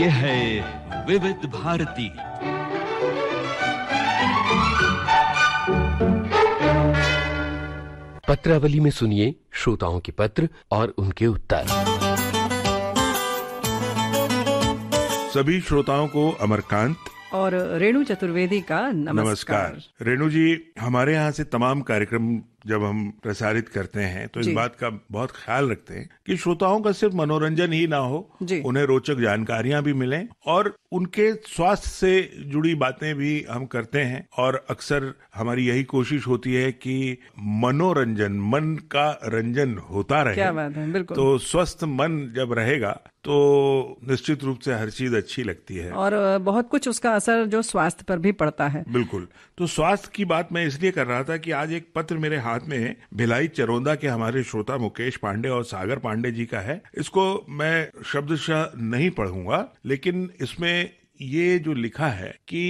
ये है विविध भारती पत्रावली में सुनिए श्रोताओं के पत्र और उनके उत्तर सभी श्रोताओं को अमरकांत और रेणु चतुर्वेदी का नमस्कार, नमस्कार। रेणु जी हमारे यहाँ से तमाम कार्यक्रम जब हम प्रसारित करते हैं तो इस बात का बहुत ख्याल रखते हैं कि श्रोताओं का सिर्फ मनोरंजन ही ना हो उन्हें रोचक जानकारियां भी मिलें और उनके स्वास्थ्य से जुड़ी बातें भी हम करते हैं और अक्सर हमारी यही कोशिश होती है कि मनोरंजन मन का रंजन होता रहे क्या बात है बिल्कुल तो स्वस्थ मन जब रहेगा तो निश्चित रूप से हर चीज अच्छी लगती है और बहुत कुछ उसका असर जो स्वास्थ्य पर भी पड़ता है बिल्कुल तो स्वास्थ्य की बात मैं इसलिए कर रहा था कि आज एक पत्र मेरे हाथ में है भिलाई चरोंदा के हमारे श्रोता मुकेश पांडे और सागर पांडे जी का है इसको मैं शब्दशः नहीं पढ़ूंगा लेकिन इसमें ये जो लिखा है कि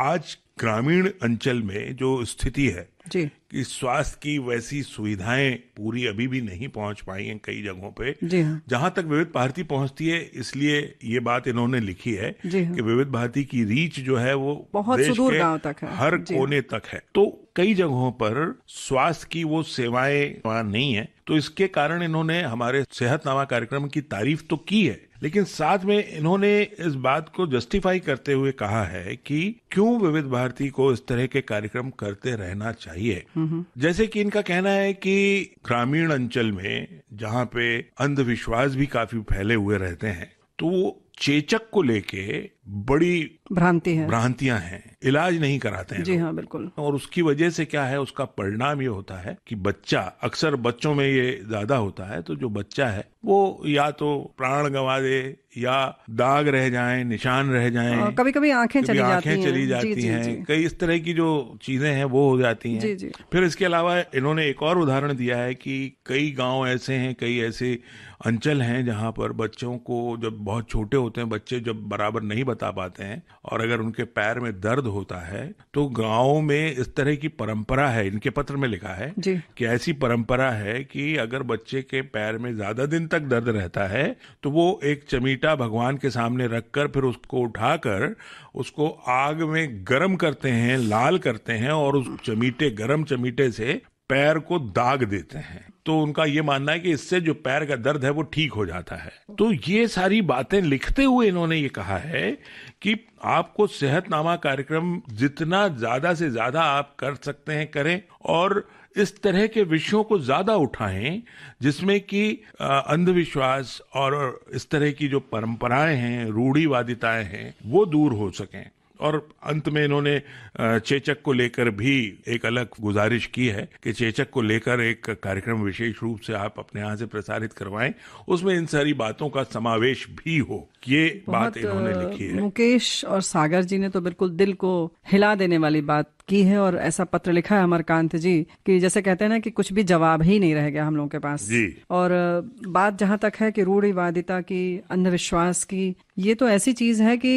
आज ग्रामीण अंचल में जो स्थिति है जी कि स्वास्थ्य की वैसी सुविधाएं पूरी अभी भी नहीं पहुंच पाई हैं कई जगहों पे जी हाँ। जहां तक विविध भारती पहुंचती है इसलिए ये बात इन्होंने लिखी है हाँ। कि विविध भारती की रीच जो है वो बहुत सुदूर गांव तक है हर कोने तक है तो कई जगहों पर स्वास्थ्य की वो सेवाएं वहां नहीं है तो इसके कारण इन्होंने हमारे सेहतनामा कार्यक्रम की तारीफ तो की है लेकिन साथ में इन्होंने इस बात को जस्टिफाई करते हुए कहा है कि क्यों विविध भारती को इस तरह के कार्यक्रम करते रहना चाहिए जैसे कि इनका कहना है कि ग्रामीण अंचल में जहां पे अंधविश्वास भी काफी फैले हुए रहते हैं तो वो चेचक को लेके बड़ी भ्रांति है भ्रांतियां हैं इलाज नहीं कराते हैं जी हाँ बिल्कुल और उसकी वजह से क्या है उसका परिणाम ये होता है कि बच्चा अक्सर बच्चों में ये ज्यादा होता है तो जो बच्चा है वो या तो प्राण गंवा दे या दाग रह जाए निशान रह जाए हाँ, कभी कभी आंखें चली जाती आंखें चली जाती हैं कई इस तरह की जो चीजें हैं वो हो जाती हैं फिर इसके अलावा इन्होंने एक और उदाहरण दिया है कि कई गांव ऐसे हैं कई ऐसे अंचल हैं जहाँ पर बच्चों को जब बहुत छोटे होते हैं बच्चे जब बराबर नहीं बता पाते हैं और अगर उनके पैर में दर्द होता है तो गांव में इस तरह की परंपरा है इनके पत्र में लिखा है कि ऐसी परंपरा है कि अगर बच्चे के पैर में ज्यादा दिन तक दर्द रहता है तो वो एक चमीटा भगवान के सामने रखकर फिर उसको उठाकर उसको आग में गर्म करते हैं लाल करते हैं और उस चमीटे गर्म चमीटे से पैर को दाग देते हैं तो उनका ये मानना है कि इससे जो पैर का दर्द है वो ठीक हो जाता है तो ये सारी बातें लिखते हुए इन्होंने ये कहा है कि आपको सेहतनामा कार्यक्रम जितना ज्यादा से ज्यादा आप कर सकते हैं करें और इस तरह के विषयों को ज्यादा उठाएं जिसमें कि अंधविश्वास और इस तरह की जो परंपराएं हैं रूढ़ीवादिताएं हैं वो दूर हो सकें और अंत में इन्होंने चेचक को लेकर भी एक अलग गुजारिश की है कि चेचक को लेकर एक कार्यक्रम विशेष रूप से आप अपने यहाँ से प्रसारित करवाएं उसमें इन सारी बातों का समावेश भी हो ये बात इन्होंने लिखी है मुकेश और सागर जी ने तो बिल्कुल दिल को हिला देने वाली बात की है और ऐसा पत्र लिखा है अमरकांत जी कि जैसे कहते हैं ना कि कुछ भी जवाब ही नहीं रह गया हम लोगों के पास जी। और बात जहां तक है कि रूढ़िवादिता की अंधविश्वास की ये तो ऐसी चीज है कि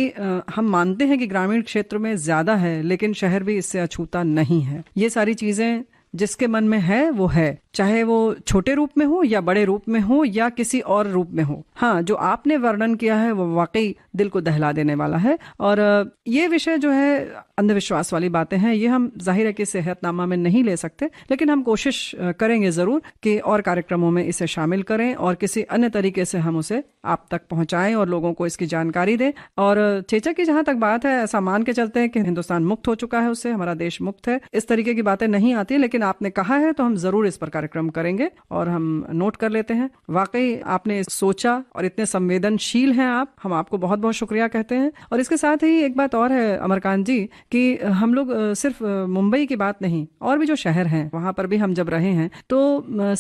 हम मानते हैं कि ग्रामीण क्षेत्र में ज्यादा है लेकिन शहर भी इससे अछूता नहीं है ये सारी चीजें जिसके मन में है वो है चाहे वो छोटे रूप में हो या बड़े रूप में हो या किसी और रूप में हो हाँ जो आपने वर्णन किया है वो वाकई दिल को दहला देने वाला है और ये विषय जो है अंधविश्वास वाली बातें हैं ये हम जाहिर है कि सेहतनामा में नहीं ले सकते लेकिन हम कोशिश करेंगे ज़रूर कि और कार्यक्रमों में इसे शामिल करें और किसी अन्य तरीके से हम उसे आप तक पहुंचाएं और लोगों को इसकी जानकारी दें और चेचा की जहां तक बात है ऐसा मान के चलते हैं कि हिंदुस्तान मुक्त हो चुका है उससे हमारा देश मुक्त है इस तरीके की बातें नहीं आती लेकिन लेकिन आपने कहा है तो हम जरूर इस पर कार्यक्रम करेंगे और हम नोट कर लेते हैं वाकई आपने सोचा और इतने संवेदनशील हैं आप हम आपको बहुत बहुत शुक्रिया कहते हैं और इसके साथ ही एक बात और है अमरकांत जी कि हम लोग सिर्फ मुंबई की बात नहीं और भी जो शहर हैं वहां पर भी हम जब रहे हैं तो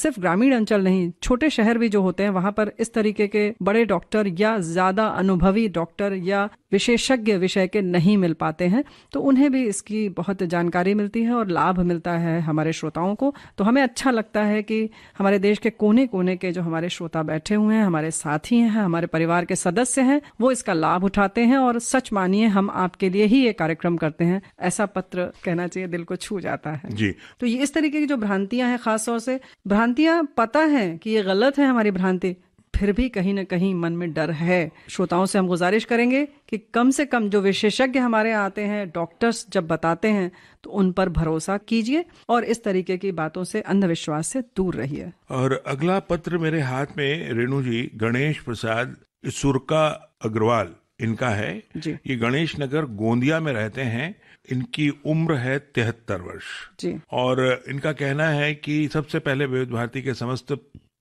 सिर्फ ग्रामीण अंचल नहीं छोटे शहर भी जो होते हैं वहां पर इस तरीके के बड़े डॉक्टर या ज्यादा अनुभवी डॉक्टर या विशेषज्ञ विषय के नहीं मिल पाते हैं तो उन्हें भी इसकी बहुत जानकारी मिलती है और लाभ मिलता है हमारे हमारे श्रोताओं को तो हमें अच्छा लगता है कि हमारे देश के कोने कोने के जो हमारे श्रोता बैठे हुए हैं हमारे साथी हैं हमारे परिवार के सदस्य हैं वो इसका लाभ उठाते हैं और सच मानिए हम आपके लिए ही ये कार्यक्रम करते हैं ऐसा पत्र कहना चाहिए दिल को छू जाता है जी तो ये इस तरीके की जो भ्रांतियां हैं खासतौर से भ्रांतियां पता है कि ये गलत है हमारी भ्रांति फिर भी कहीं ना कहीं मन में डर है श्रोताओं से हम गुजारिश करेंगे कि कम से कम जो विशेषज्ञ हमारे आते हैं डॉक्टर्स जब बताते हैं तो उन पर भरोसा कीजिए और इस तरीके की बातों से अंधविश्वास से दूर रहिए और अगला पत्र मेरे हाथ में रेणु जी गणेश प्रसाद सुरका अग्रवाल इनका है जी। ये गणेश नगर गोंदिया में रहते हैं इनकी उम्र है तिहत्तर वर्ष जी। और इनका कहना है कि सबसे पहले विविध भारती के समस्त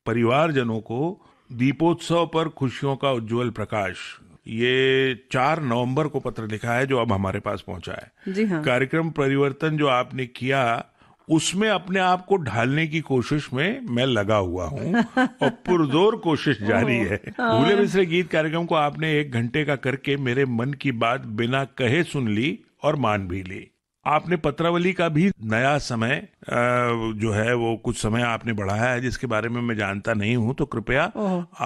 परिवारजनों को दीपोत्सव पर खुशियों का उज्जवल प्रकाश ये चार नवंबर को पत्र लिखा है जो अब हमारे पास पहुंचा है जी हाँ। कार्यक्रम परिवर्तन जो आपने किया उसमें अपने आप को ढालने की कोशिश में मैं लगा हुआ हूँ और पुरजोर कोशिश जारी है हाँ। भूले मिश्रे गीत कार्यक्रम को आपने एक घंटे का करके मेरे मन की बात बिना कहे सुन ली और मान भी ली आपने पत्रावली का भी नया समय जो है वो कुछ समय आपने बढ़ाया है जिसके बारे में मैं जानता नहीं हूं तो कृपया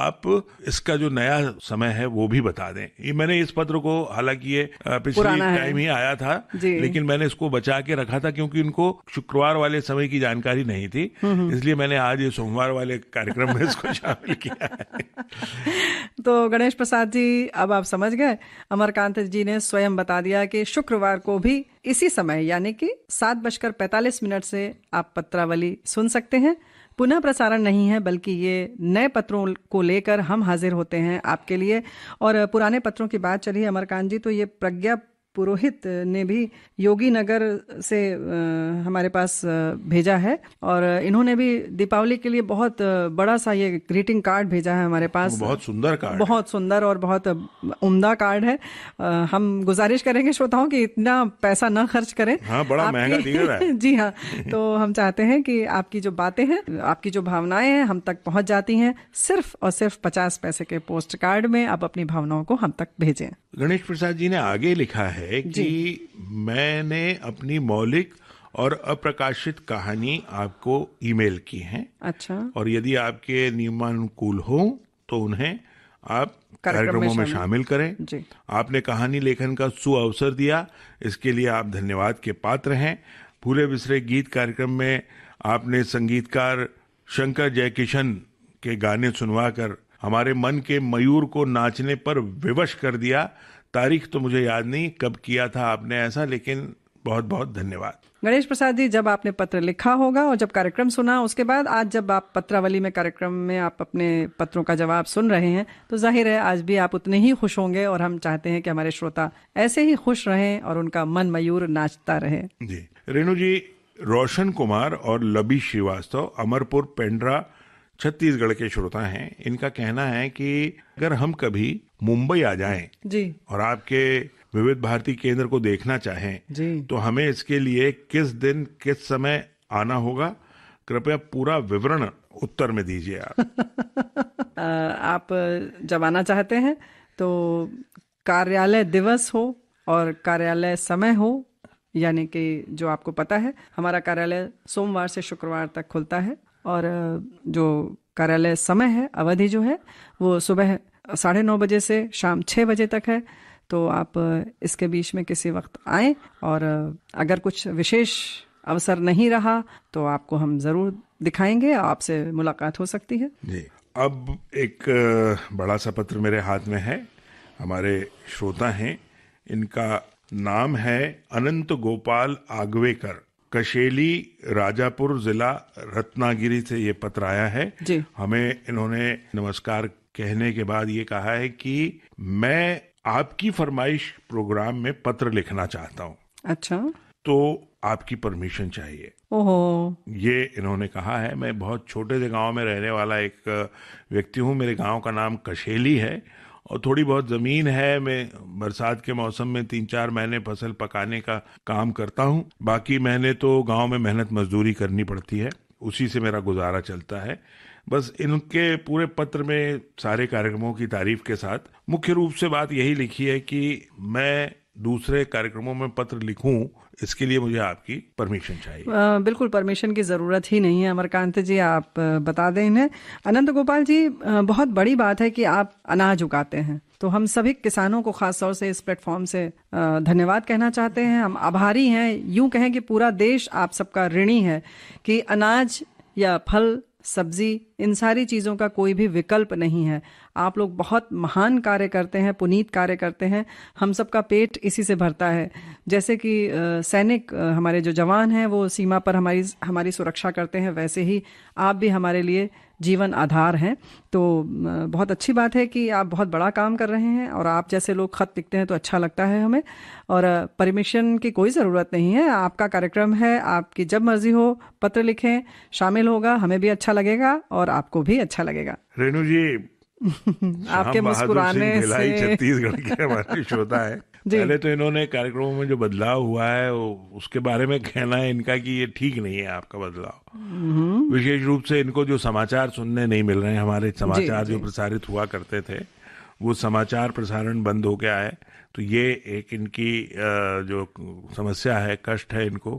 आप इसका जो नया समय है वो भी बता दें ये मैंने इस पत्र को हालांकि ये पिछले टाइम ही आया था लेकिन मैंने इसको बचा के रखा था क्योंकि इनको शुक्रवार वाले समय की जानकारी नहीं थी हम्म, हम्म। इसलिए मैंने आज ये सोमवार वाले कार्यक्रम में इसको शामिल किया है तो गणेश प्रसाद जी अब आप समझ गए अमरकांत जी ने स्वयं बता दिया कि शुक्रवार को भी इसी समय यानी कि सात बजकर पैंतालीस मिनट से आप पत्रावली सुन सकते हैं पुनः प्रसारण नहीं है बल्कि ये नए पत्रों को लेकर हम हाजिर होते हैं आपके लिए और पुराने पत्रों की बात चलिए अमरकांत जी तो ये प्रज्ञा पुरोहित ने भी योगी नगर से हमारे पास भेजा है और इन्होंने भी दीपावली के लिए बहुत बड़ा सा ये ग्रीटिंग कार्ड भेजा है हमारे पास बहुत सुंदर कार्ड बहुत सुंदर और बहुत उम्दा कार्ड है हम गुजारिश करेंगे श्रोताओं कि इतना पैसा ना खर्च करें हाँ, बड़ा महंगा दिया रहा है जी हाँ तो हम चाहते हैं कि आपकी जो बातें हैं आपकी जो भावनाएं हैं हम तक पहुंच जाती हैं सिर्फ और सिर्फ पचास पैसे के पोस्ट कार्ड में आप अपनी भावनाओं को हम तक भेजें गणेश प्रसाद जी ने आगे लिखा है है कि मैंने अपनी मौलिक और अप्रकाशित कहानी आपको ईमेल की है अच्छा और यदि आपके नियमानुकूल हो तो उन्हें आप कार्यक्रमों में शामिल करें जी। आपने कहानी लेखन का सु अवसर दिया इसके लिए आप धन्यवाद के पात्र हैं पूरे बिसरे गीत कार्यक्रम में आपने संगीतकार शंकर जयकिशन के गाने सुनवाकर हमारे मन के मयूर को नाचने पर विवश कर दिया तारीख तो मुझे याद नहीं कब किया था आपने ऐसा लेकिन बहुत बहुत धन्यवाद गणेश प्रसाद जी जब आपने पत्र लिखा होगा और जब कार्यक्रम सुना उसके बाद आज जब आप पत्रावली में कार्यक्रम में आप अपने पत्रों का जवाब सुन रहे हैं तो जाहिर है आज भी आप उतने ही खुश होंगे और हम चाहते हैं कि हमारे श्रोता ऐसे ही खुश रहें और उनका मन मयूर नाचता रहे जी रेणु जी रोशन कुमार और लबी श्रीवास्तव अमरपुर पेंड्रा छत्तीसगढ़ के श्रोता हैं इनका कहना है कि अगर हम कभी मुंबई आ जाएं जी और आपके विविध भारती केंद्र को देखना चाहें जी तो हमें इसके लिए किस दिन किस समय आना होगा कृपया पूरा विवरण उत्तर में दीजिए आप आप जब आना चाहते हैं तो कार्यालय दिवस हो और कार्यालय समय हो यानी कि जो आपको पता है हमारा कार्यालय सोमवार से शुक्रवार तक खुलता है और जो कार्यालय समय है अवधि जो है वो सुबह साढ़े नौ बजे से शाम छः बजे तक है तो आप इसके बीच में किसी वक्त आए और अगर कुछ विशेष अवसर नहीं रहा तो आपको हम ज़रूर दिखाएंगे आपसे मुलाकात हो सकती है जी अब एक बड़ा सा पत्र मेरे हाथ में है हमारे श्रोता हैं इनका नाम है अनंत गोपाल आगवेकर कशेली राजापुर जिला रत्नागिरी से ये पत्र आया है जी। हमें इन्होंने नमस्कार कहने के बाद ये कहा है कि मैं आपकी फरमाइश प्रोग्राम में पत्र लिखना चाहता हूँ अच्छा तो आपकी परमिशन चाहिए ओहो ये इन्होंने कहा है मैं बहुत छोटे से गांव में रहने वाला एक व्यक्ति हूँ मेरे गांव का नाम कशेली है और थोड़ी बहुत ज़मीन है मैं बरसात के मौसम में तीन चार महीने फसल पकाने का काम करता हूँ बाकी मैंने तो गांव में मेहनत मजदूरी करनी पड़ती है उसी से मेरा गुजारा चलता है बस इनके पूरे पत्र में सारे कार्यक्रमों की तारीफ के साथ मुख्य रूप से बात यही लिखी है कि मैं दूसरे कार्यक्रमों में पत्र लिखूं इसके लिए मुझे आपकी परमिशन चाहिए आ, बिल्कुल परमिशन की ज़रूरत ही नहीं है अमरकांत जी आप बता दें इन्हें अनंत गोपाल जी बहुत बड़ी बात है कि आप अनाज उगाते हैं तो हम सभी किसानों को खास तौर से इस प्लेटफॉर्म से धन्यवाद कहना चाहते हैं हम आभारी हैं यूं कहें कि पूरा देश आप सबका ऋणी है कि अनाज या फल सब्जी इन सारी चीज़ों का कोई भी विकल्प नहीं है आप लोग बहुत महान कार्य करते हैं पुनीत कार्य करते हैं हम सब का पेट इसी से भरता है जैसे कि सैनिक हमारे जो जवान हैं वो सीमा पर हमारी हमारी सुरक्षा करते हैं वैसे ही आप भी हमारे लिए जीवन आधार हैं तो बहुत अच्छी बात है कि आप बहुत बड़ा काम कर रहे हैं और आप जैसे लोग ख़त लिखते हैं तो अच्छा लगता है हमें और परमिशन की कोई ज़रूरत नहीं है आपका कार्यक्रम है आपकी जब मर्जी हो पत्र लिखें शामिल होगा हमें भी अच्छा लगेगा और आपको भी अच्छा लगेगा रेणु जी आपके मुस्कुराने से छत्तीसगढ़ के हमारे श्रोता है पहले तो इन्होंने कार्यक्रमों में जो बदलाव हुआ है उसके बारे में कहना है इनका कि ये ठीक नहीं है आपका बदलाव हम्म। विशेष रूप से इनको जो समाचार सुनने नहीं मिल रहे हैं हमारे समाचार जो प्रसारित हुआ करते थे वो समाचार प्रसारण बंद हो गया है तो ये एक इनकी जो समस्या है कष्ट है इनको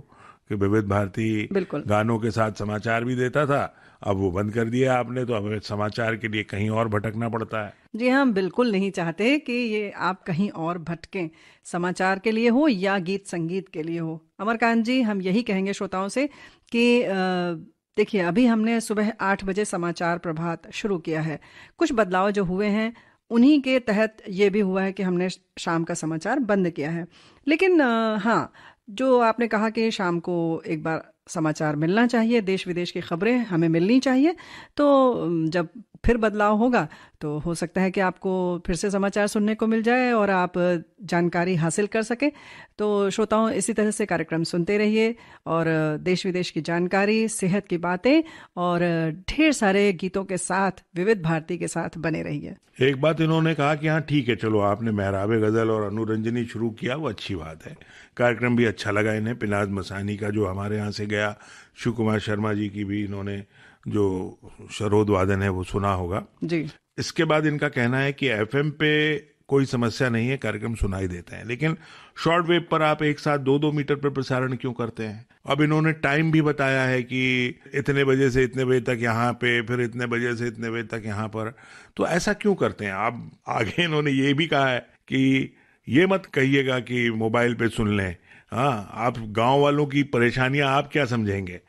कि विविध भारती गानों के साथ समाचार भी देता था अब वो बंद कर दिया आपने तो हमें समाचार के लिए कहीं और भटकना पड़ता है जी हाँ, हम बिल्कुल नहीं चाहते कि ये आप कहीं और भटकें समाचार के लिए हो या गीत संगीत के लिए हो अमरकांत जी हम यही कहेंगे श्रोताओं से कि देखिए अभी हमने सुबह आठ बजे समाचार प्रभात शुरू किया है कुछ बदलाव जो हुए हैं उन्हीं के तहत ये भी हुआ है कि हमने शाम का समाचार बंद किया है लेकिन हाँ जो आपने कहा कि शाम को एक बार समाचार मिलना चाहिए देश विदेश की खबरें हमें मिलनी चाहिए तो जब फिर बदलाव होगा तो हो सकता है कि आपको फिर से समाचार सुनने को मिल जाए और आप जानकारी हासिल कर सके तो श्रोताओं इसी तरह से कार्यक्रम सुनते रहिए और देश विदेश की जानकारी सेहत की बातें और ढेर सारे गीतों के साथ विविध भारती के साथ बने रहिए एक बात इन्होंने कहा कि हाँ ठीक है चलो आपने मेहराबे गजल और अनुरंजनी शुरू किया वो अच्छी बात है कार्यक्रम भी अच्छा लगा इन्हें पिनाज मसानी का जो हमारे यहाँ से गया शिव कुमार शर्मा जी की भी इन्होंने जो शरोद वादन है वो सुना होगा जी इसके बाद इनका कहना है कि एफ पे कोई समस्या नहीं है कार्यक्रम सुनाई देते हैं लेकिन शॉर्ट वेव पर आप एक साथ दो दो मीटर पर प्रसारण क्यों करते हैं अब इन्होंने टाइम भी बताया है कि इतने बजे से इतने बजे तक यहाँ पे फिर इतने बजे से इतने बजे तक यहाँ पर तो ऐसा क्यों करते हैं आप आगे इन्होंने ये भी कहा है कि ये मत कहिएगा कि मोबाइल पे सुन लें हाँ आप गांव वालों की परेशानियां आप क्या समझेंगे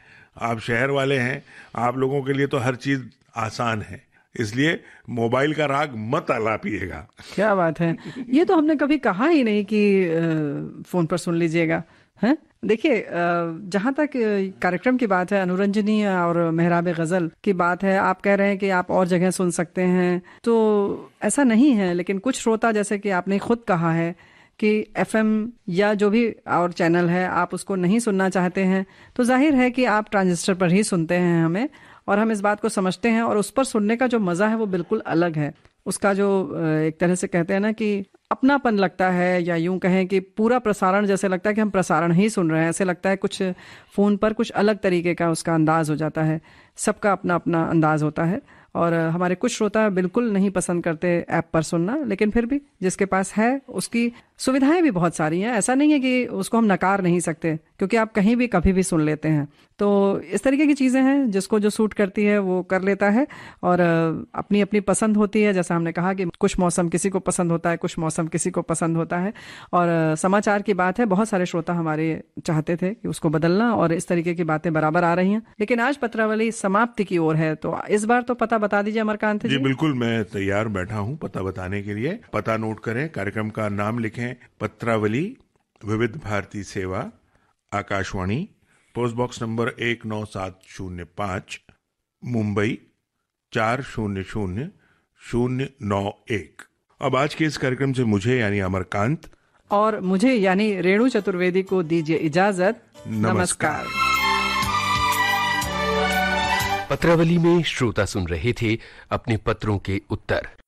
आप शहर वाले हैं आप लोगों के लिए तो हर चीज़ आसान है इसलिए मोबाइल का राग मत पिएगा क्या बात है ये तो हमने कभी कहा ही नहीं कि फोन पर सुन लीजिएगा है देखिए जहाँ तक कार्यक्रम की बात है अनुरंजनी और मेहराब गज़ल की बात है आप कह रहे हैं कि आप और जगह सुन सकते हैं तो ऐसा नहीं है लेकिन कुछ श्रोता जैसे कि आपने खुद कहा है कि एफएम या जो भी और चैनल है आप उसको नहीं सुनना चाहते हैं तो जाहिर है कि आप ट्रांजिस्टर पर ही सुनते हैं हमें और हम इस बात को समझते हैं और उस पर सुनने का जो मज़ा है वो बिल्कुल अलग है उसका जो एक तरह से कहते हैं ना कि अपनापन लगता है या यूं कहें कि पूरा प्रसारण जैसे लगता है कि हम प्रसारण ही सुन रहे हैं ऐसे लगता है कुछ फ़ोन पर कुछ अलग तरीके का उसका अंदाज हो जाता है सबका अपना अपना अंदाज होता है और हमारे कुछ श्रोता बिल्कुल नहीं पसंद करते ऐप पर सुनना लेकिन फिर भी जिसके पास है उसकी सुविधाएं भी बहुत सारी हैं ऐसा नहीं है कि उसको हम नकार नहीं सकते क्योंकि आप कहीं भी कभी भी सुन लेते हैं तो इस तरीके की चीज़ें हैं जिसको जो सूट करती है वो कर लेता है और अपनी अपनी पसंद होती है जैसा हमने कहा कि कुछ मौसम किसी को पसंद होता है कुछ मौसम किसी को पसंद होता है और समाचार की बात है बहुत सारे श्रोता हमारे चाहते थे कि उसको बदलना और इस तरीके की बातें बराबर आ रही हैं लेकिन आज पत्रावली समाप्ति की ओर है तो इस बार तो पता बता दीजिए अमरकांत जी बिल्कुल मैं तैयार बैठा हूँ पता बताने के लिए पता नोट करें कार्यक्रम का नाम लिखें पत्रावली विविध भारती सेवा आकाशवाणी पोस्ट बॉक्स नंबर एक नौ सात शून्य पाँच मुंबई चार शून्य शून्य शून्य नौ एक अब आज के इस कार्यक्रम से मुझे यानी अमरकांत और मुझे यानी रेणु चतुर्वेदी को दीजिए इजाजत नमस्कार। पत्रावली में श्रोता सुन रहे थे अपने पत्रों के उत्तर